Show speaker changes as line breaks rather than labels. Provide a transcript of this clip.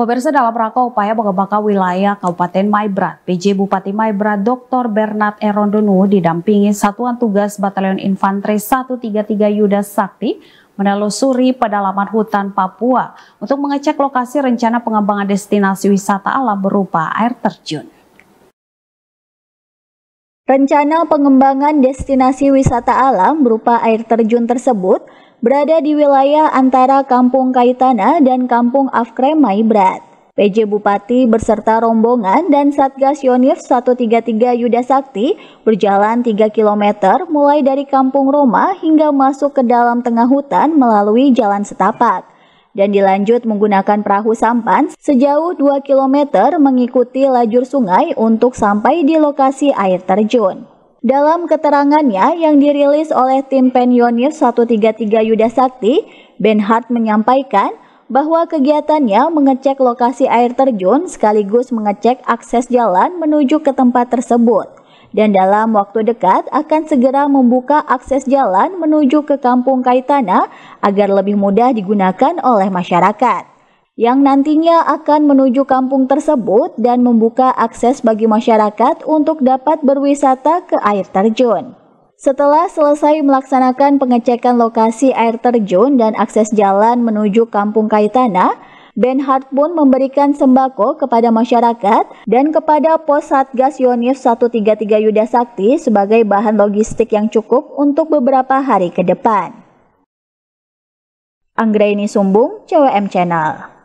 Pemirsa dalam rangka upaya mengembangkan wilayah Kabupaten Maibrat, PJ Bupati Maibrat Dr. Bernard Erondonu didampingi Satuan Tugas Batalion Infanteri 133 Yuda Sakti menelusuri pedalaman hutan Papua untuk mengecek lokasi rencana pengembangan destinasi wisata alam berupa air terjun.
Rencana pengembangan destinasi wisata alam berupa air terjun tersebut berada di wilayah antara Kampung Kaitana dan Kampung Afkremai Berat. PJ Bupati berserta rombongan dan Satgas Yonif 133 Yuda Sakti berjalan 3 km mulai dari Kampung Roma hingga masuk ke dalam tengah hutan melalui jalan setapak dan dilanjut menggunakan perahu sampan sejauh 2 km mengikuti lajur sungai untuk sampai di lokasi air terjun. Dalam keterangannya yang dirilis oleh tim Pensionif 133 Yuda Sakti, Hart menyampaikan bahwa kegiatannya mengecek lokasi air terjun sekaligus mengecek akses jalan menuju ke tempat tersebut. Dan dalam waktu dekat akan segera membuka akses jalan menuju ke Kampung Kaitana agar lebih mudah digunakan oleh masyarakat yang nantinya akan menuju kampung tersebut dan membuka akses bagi masyarakat untuk dapat berwisata ke air terjun. Setelah selesai melaksanakan pengecekan lokasi air terjun dan akses jalan menuju Kampung Kaitana, Ben Hart pun memberikan sembako kepada masyarakat dan kepada pos Satgas Yonif 133 Yuda Sakti sebagai bahan logistik yang cukup untuk beberapa hari ke depan. Anggraini Sumbung, CWM Channel.